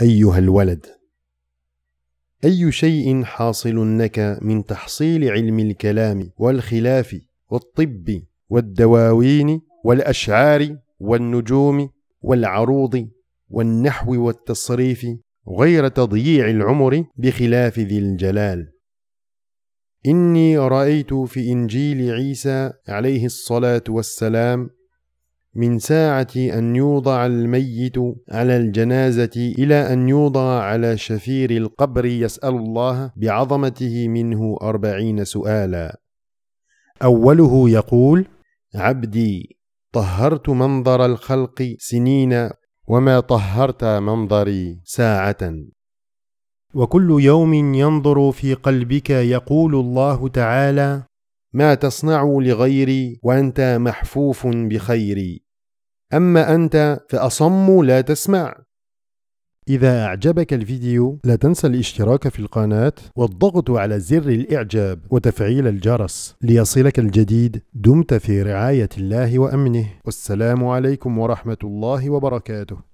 أيها الولد أي شيء حاصل لك من تحصيل علم الكلام والخلاف والطب والدواوين والأشعار والنجوم والعروض والنحو والتصريف غير تضييع العمر بخلاف ذي الجلال إني رأيت في إنجيل عيسى عليه الصلاة والسلام من ساعة أن يوضع الميت على الجنازة إلى أن يوضع على شفير القبر يسأل الله بعظمته منه أربعين سؤالا أوله يقول عبدي طهرت منظر الخلق سنين وما طهرت منظري ساعة وكل يوم ينظر في قلبك يقول الله تعالى ما تصنع لغيري وأنت محفوف بخيري أما أنت فأصم لا تسمع إذا أعجبك الفيديو لا تنسى الاشتراك في القناة والضغط على زر الإعجاب وتفعيل الجرس ليصلك الجديد دمت في رعاية الله وأمنه والسلام عليكم ورحمة الله وبركاته